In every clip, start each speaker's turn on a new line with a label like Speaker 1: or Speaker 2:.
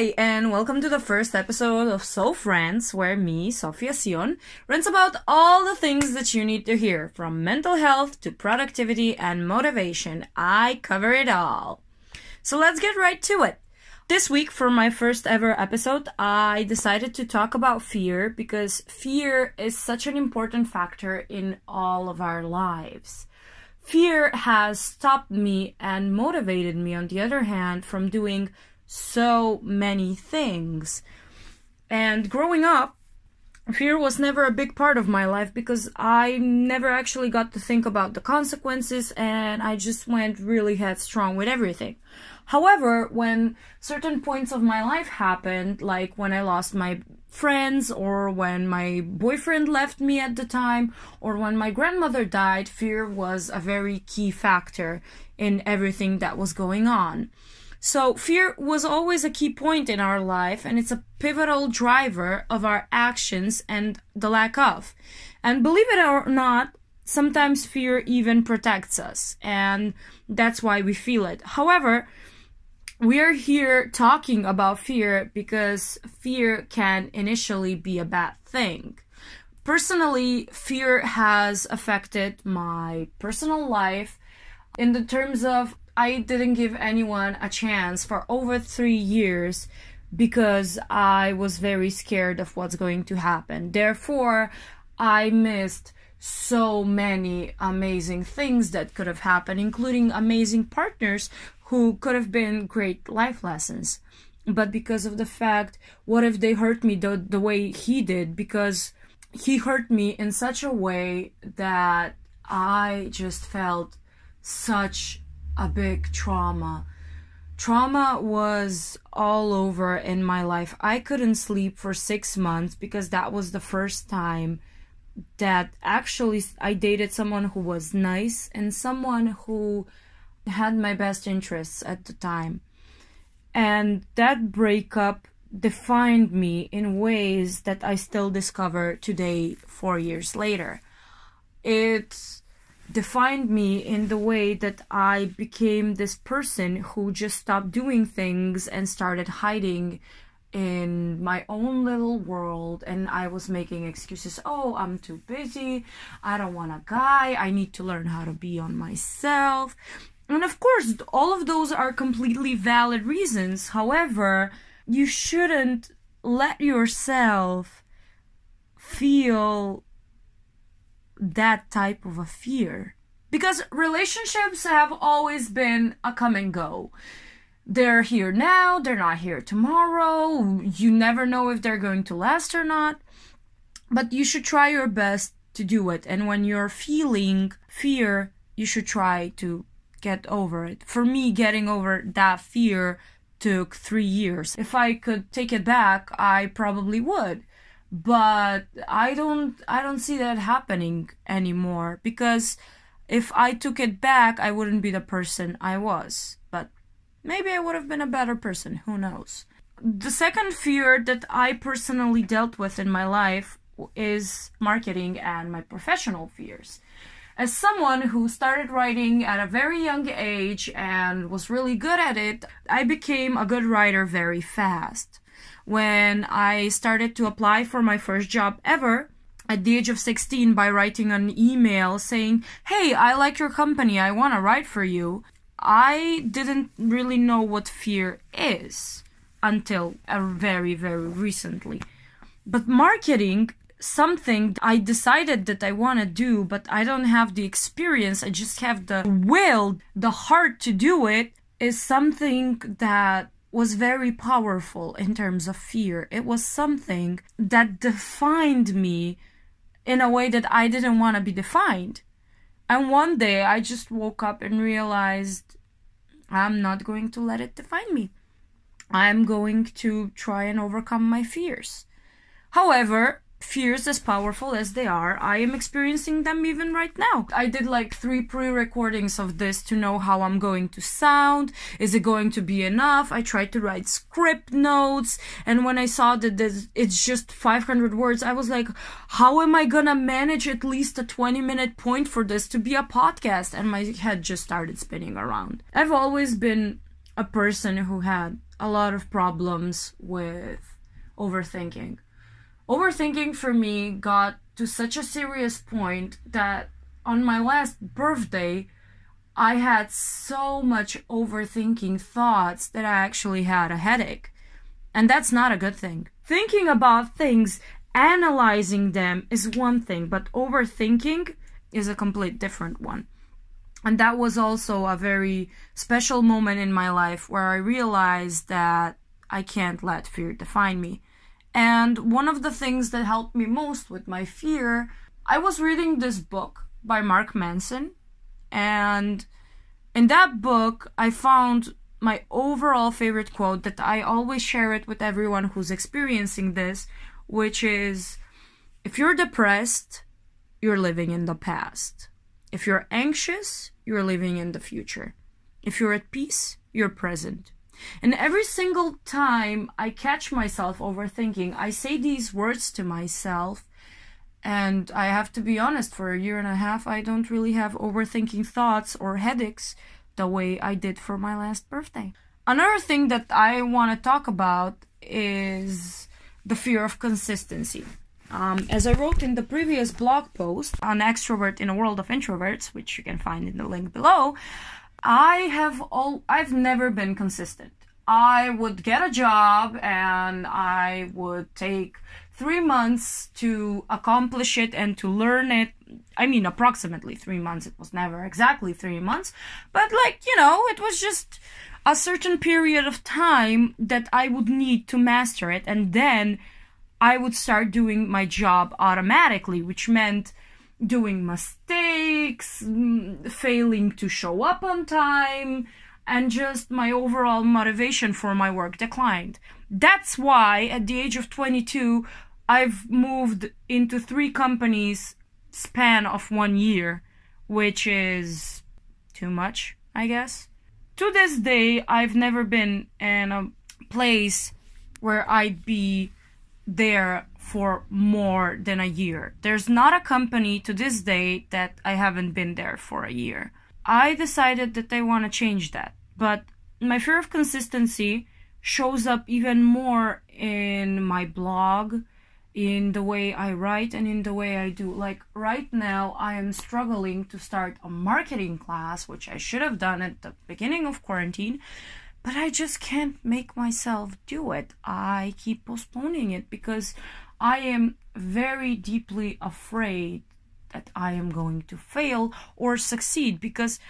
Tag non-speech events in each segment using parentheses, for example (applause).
Speaker 1: Hi, and welcome to the first episode of So Friends, where me, Sofia Sion, rants about all the things that you need to hear, from mental health to productivity and motivation. I cover it all. So let's get right to it. This week, for my first ever episode, I decided to talk about fear because fear is such an important factor in all of our lives. Fear has stopped me and motivated me, on the other hand, from doing so many things. And growing up, fear was never a big part of my life because I never actually got to think about the consequences and I just went really headstrong with everything. However, when certain points of my life happened, like when I lost my friends or when my boyfriend left me at the time or when my grandmother died, fear was a very key factor in everything that was going on. So, fear was always a key point in our life, and it's a pivotal driver of our actions and the lack of. And believe it or not, sometimes fear even protects us, and that's why we feel it. However, we are here talking about fear because fear can initially be a bad thing. Personally, fear has affected my personal life in the terms of I didn't give anyone a chance for over three years because I was very scared of what's going to happen. Therefore, I missed so many amazing things that could have happened, including amazing partners who could have been great life lessons. But because of the fact, what if they hurt me the, the way he did? Because he hurt me in such a way that I just felt such a big trauma. Trauma was all over in my life. I couldn't sleep for six months because that was the first time that actually I dated someone who was nice and someone who had my best interests at the time. And that breakup defined me in ways that I still discover today, four years later. It's defined me in the way that I became this person who just stopped doing things and started hiding in my own little world and I was making excuses. Oh, I'm too busy. I don't want a guy. I need to learn how to be on myself. And of course, all of those are completely valid reasons. However, you shouldn't let yourself feel that type of a fear because relationships have always been a come and go they're here now they're not here tomorrow you never know if they're going to last or not but you should try your best to do it and when you're feeling fear you should try to get over it for me getting over that fear took three years if i could take it back i probably would but i don't i don't see that happening anymore because if i took it back i wouldn't be the person i was but maybe i would have been a better person who knows the second fear that i personally dealt with in my life is marketing and my professional fears as someone who started writing at a very young age and was really good at it, I became a good writer very fast when I started to apply for my first job ever at the age of 16 by writing an email saying, Hey, I like your company, I want to write for you. I didn't really know what fear is until uh, very, very recently. But marketing, something I decided that I want to do, but I don't have the experience, I just have the will, the heart to do it, is something that was very powerful in terms of fear. It was something that defined me in a way that I didn't want to be defined. And one day I just woke up and realized I'm not going to let it define me. I'm going to try and overcome my fears. However, fears as powerful as they are i am experiencing them even right now i did like three pre-recordings of this to know how i'm going to sound is it going to be enough i tried to write script notes and when i saw that this, it's just 500 words i was like how am i gonna manage at least a 20 minute point for this to be a podcast and my head just started spinning around i've always been a person who had a lot of problems with overthinking overthinking for me got to such a serious point that on my last birthday, I had so much overthinking thoughts that I actually had a headache. And that's not a good thing. Thinking about things, analyzing them is one thing, but overthinking is a complete different one. And that was also a very special moment in my life where I realized that I can't let fear define me. And one of the things that helped me most with my fear, I was reading this book by Mark Manson. And in that book, I found my overall favorite quote that I always share it with everyone who's experiencing this, which is if you're depressed, you're living in the past. If you're anxious, you're living in the future. If you're at peace, you're present. And every single time I catch myself overthinking, I say these words to myself. And I have to be honest, for a year and a half, I don't really have overthinking thoughts or headaches the way I did for my last birthday. Another thing that I want to talk about is the fear of consistency. Um, as I wrote in the previous blog post on Extrovert in a World of Introverts, which you can find in the link below, I have all I've never been consistent. I would get a job and I would take 3 months to accomplish it and to learn it. I mean approximately 3 months. It was never exactly 3 months, but like, you know, it was just a certain period of time that I would need to master it and then I would start doing my job automatically, which meant doing mistakes, mm, failing to show up on time, and just my overall motivation for my work declined. That's why at the age of 22, I've moved into three companies span of one year, which is too much, I guess. To this day, I've never been in a place where I'd be there for more than a year. There's not a company to this day that I haven't been there for a year. I decided that I want to change that, but my fear of consistency shows up even more in my blog, in the way I write, and in the way I do. Like right now, I am struggling to start a marketing class, which I should have done at the beginning of quarantine, but I just can't make myself do it. I keep postponing it because I am very deeply afraid that I am going to fail or succeed because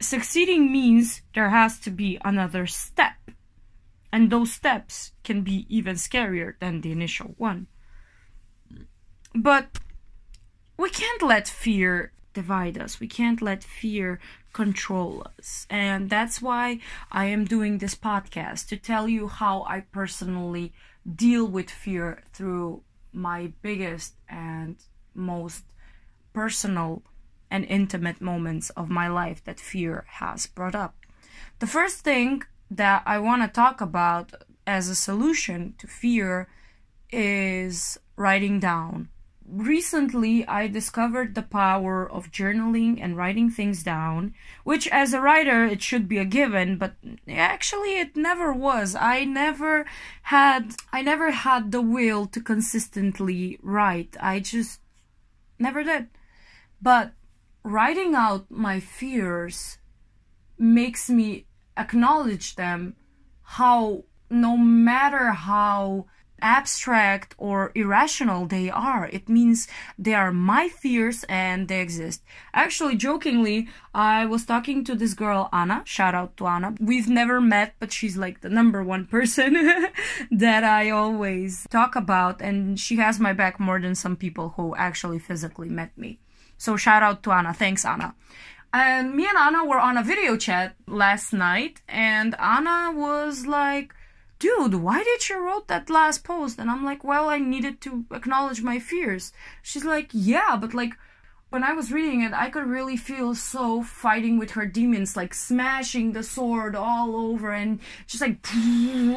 Speaker 1: succeeding means there has to be another step. And those steps can be even scarier than the initial one. But we can't let fear divide us. We can't let fear control us. And that's why I am doing this podcast to tell you how I personally deal with fear through my biggest and most personal and intimate moments of my life that fear has brought up. The first thing that I want to talk about as a solution to fear is writing down recently I discovered the power of journaling and writing things down, which as a writer it should be a given, but actually it never was. I never had I never had the will to consistently write. I just never did. But writing out my fears makes me acknowledge them how no matter how abstract or irrational they are. It means they are my fears and they exist. Actually, jokingly, I was talking to this girl, Anna. Shout out to Anna. We've never met, but she's like the number one (laughs) person that I always talk about. And she has my back more than some people who actually physically met me. So shout out to Anna. Thanks, Anna. And me and Anna were on a video chat last night, and Anna was like, dude, why did you wrote that last post? And I'm like, well, I needed to acknowledge my fears. She's like, yeah, but like, when I was reading it, I could really feel so fighting with her demons, like smashing the sword all over and just like (laughs)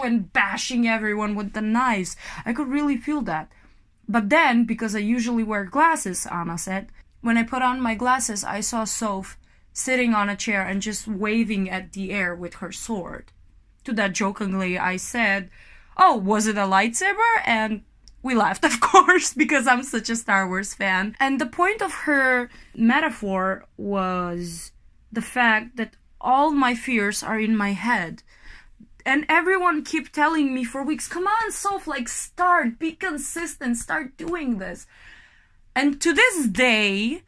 Speaker 1: and bashing everyone with the knives. I could really feel that. But then, because I usually wear glasses, Anna said, when I put on my glasses, I saw Soph sitting on a chair and just waving at the air with her sword to that jokingly I said, "Oh, was it a lightsaber?" and we laughed, (laughs) of course, because I'm such a Star Wars fan. And the point of her metaphor was the fact that all my fears are in my head. And everyone keep telling me for weeks, come on, Soph, like start, be consistent, start doing this. And to this day,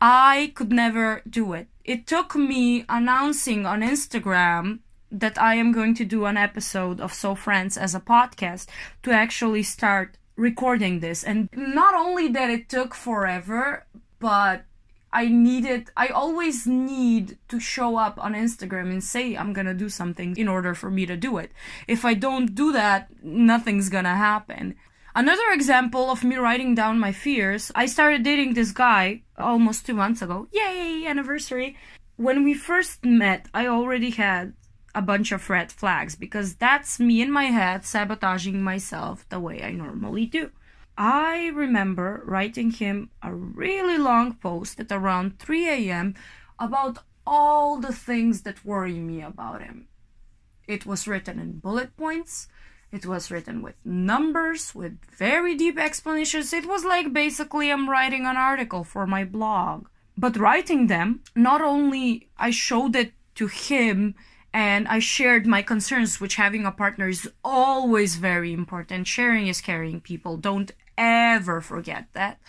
Speaker 1: I could never do it. It took me announcing on Instagram that I am going to do an episode of So Friends as a podcast to actually start recording this. And not only that it took forever, but I needed, I always need to show up on Instagram and say I'm gonna do something in order for me to do it. If I don't do that, nothing's gonna happen. Another example of me writing down my fears, I started dating this guy almost two months ago. Yay, anniversary! When we first met, I already had a bunch of red flags because that's me in my head sabotaging myself the way I normally do. I remember writing him a really long post at around 3 a.m. about all the things that worry me about him. It was written in bullet points, it was written with numbers, with very deep explanations. It was like basically I'm writing an article for my blog. But writing them, not only I showed it to him and I shared my concerns, which having a partner is always very important. Sharing is caring, people. Don't ever forget that.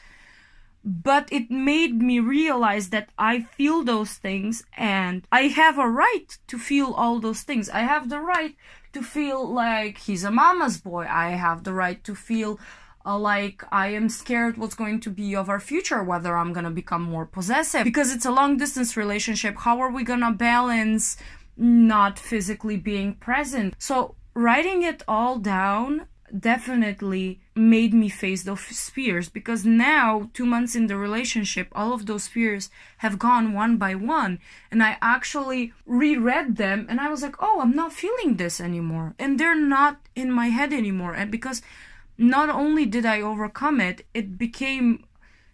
Speaker 1: But it made me realize that I feel those things and I have a right to feel all those things. I have the right to feel like he's a mama's boy. I have the right to feel uh, like I am scared what's going to be of our future, whether I'm gonna become more possessive. Because it's a long distance relationship, how are we gonna balance not physically being present. So writing it all down definitely made me face those fears because now, two months in the relationship, all of those fears have gone one by one. And I actually reread them and I was like, oh, I'm not feeling this anymore. And they're not in my head anymore. And because not only did I overcome it, it became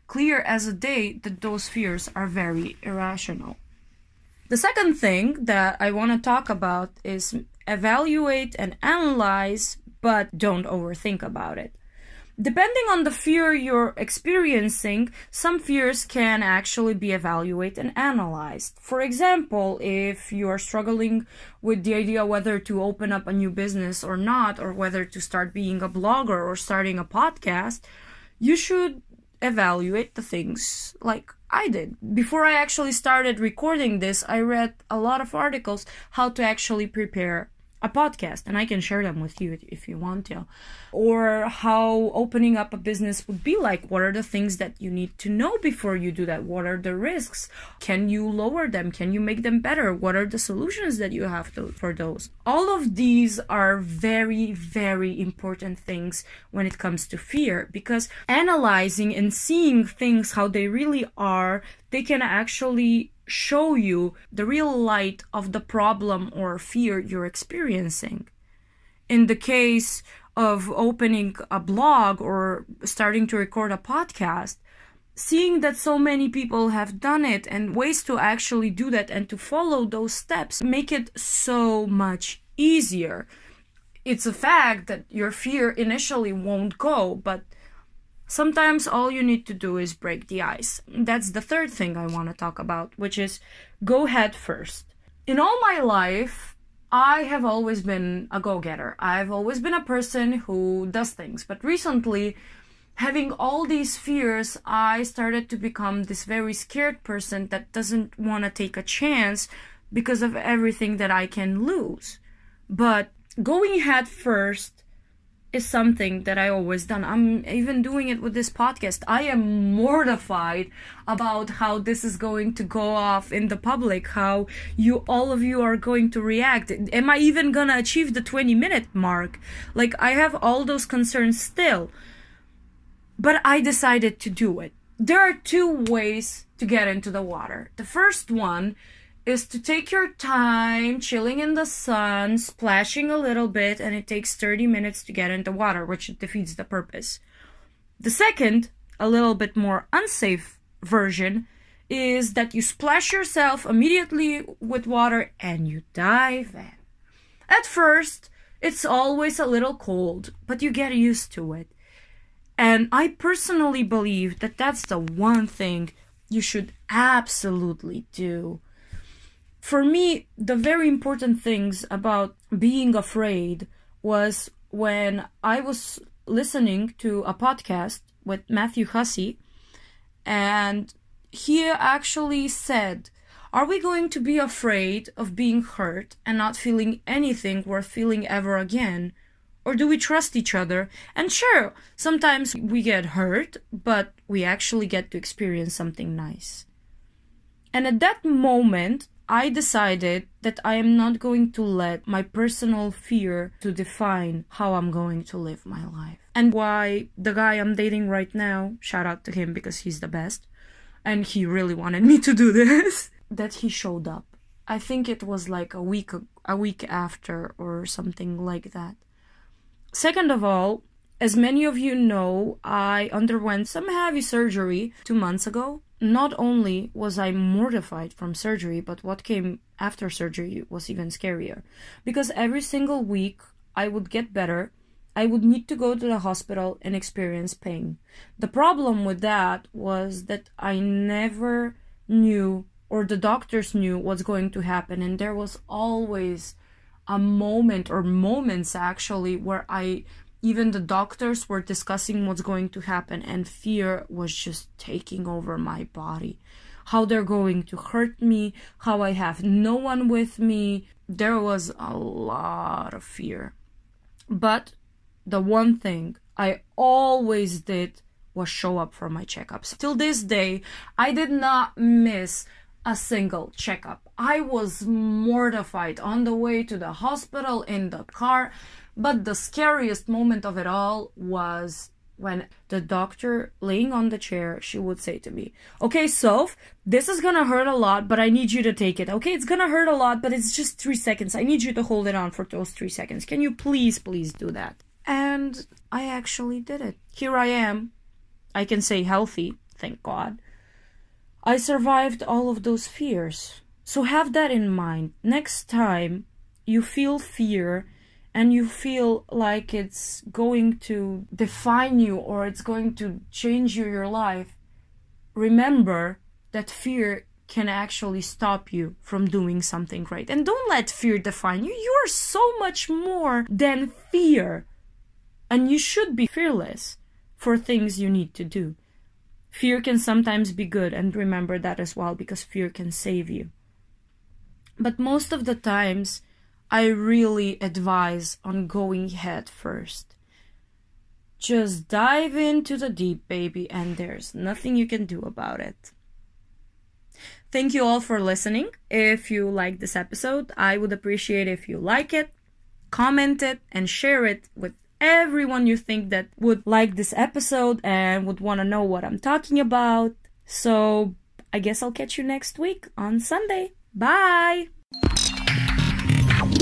Speaker 1: clear as a day that those fears are very irrational. The second thing that I want to talk about is evaluate and analyze, but don't overthink about it. Depending on the fear you're experiencing, some fears can actually be evaluated and analyzed. For example, if you are struggling with the idea whether to open up a new business or not, or whether to start being a blogger or starting a podcast, you should evaluate the things like I did. Before I actually started recording this, I read a lot of articles how to actually prepare a podcast and I can share them with you if you want to. Or how opening up a business would be like. What are the things that you need to know before you do that? What are the risks? Can you lower them? Can you make them better? What are the solutions that you have to, for those? All of these are very, very important things when it comes to fear because analyzing and seeing things how they really are, they can actually show you the real light of the problem or fear you're experiencing. In the case of opening a blog or starting to record a podcast, seeing that so many people have done it and ways to actually do that and to follow those steps make it so much easier. It's a fact that your fear initially won't go, but Sometimes all you need to do is break the ice. That's the third thing I want to talk about, which is go head first. In all my life, I have always been a go getter. I've always been a person who does things. But recently, having all these fears, I started to become this very scared person that doesn't want to take a chance because of everything that I can lose. But going head first is something that I always done. I'm even doing it with this podcast. I am mortified about how this is going to go off in the public, how you all of you are going to react. Am I even going to achieve the 20 minute mark? Like I have all those concerns still. But I decided to do it. There are two ways to get into the water. The first one is to take your time chilling in the sun, splashing a little bit, and it takes 30 minutes to get in the water, which defeats the purpose. The second, a little bit more unsafe version, is that you splash yourself immediately with water and you dive in. At first, it's always a little cold, but you get used to it. And I personally believe that that's the one thing you should absolutely do for me, the very important things about being afraid was when I was listening to a podcast with Matthew Hussey, and he actually said, Are we going to be afraid of being hurt and not feeling anything worth feeling ever again? Or do we trust each other? And sure, sometimes we get hurt, but we actually get to experience something nice. And at that moment, I decided that I am not going to let my personal fear to define how I'm going to live my life. And why the guy I'm dating right now, shout out to him because he's the best, and he really wanted me to do this, (laughs) that he showed up. I think it was like a week a week after or something like that. Second of all, as many of you know, I underwent some heavy surgery 2 months ago not only was I mortified from surgery, but what came after surgery was even scarier. Because every single week I would get better, I would need to go to the hospital and experience pain. The problem with that was that I never knew, or the doctors knew, what's going to happen, and there was always a moment or moments actually where I even the doctors were discussing what's going to happen and fear was just taking over my body how they're going to hurt me how i have no one with me there was a lot of fear but the one thing i always did was show up for my checkups till this day i did not miss a single checkup i was mortified on the way to the hospital in the car but the scariest moment of it all was when the doctor laying on the chair she would say to me okay soph this is gonna hurt a lot but i need you to take it okay it's gonna hurt a lot but it's just three seconds i need you to hold it on for those three seconds can you please please do that and i actually did it here i am i can say healthy thank god i survived all of those fears so have that in mind next time you feel fear and you feel like it's going to define you or it's going to change you your life remember that fear can actually stop you from doing something great and don't let fear define you you are so much more than fear and you should be fearless for things you need to do fear can sometimes be good and remember that as well because fear can save you but most of the times I really advise on going head first. Just dive into the deep, baby, and there's nothing you can do about it. Thank you all for listening. If you like this episode, I would appreciate if you like it, comment it, and share it with everyone you think that would like this episode and would want to know what I'm talking about. So I guess I'll catch you next week on Sunday. Bye!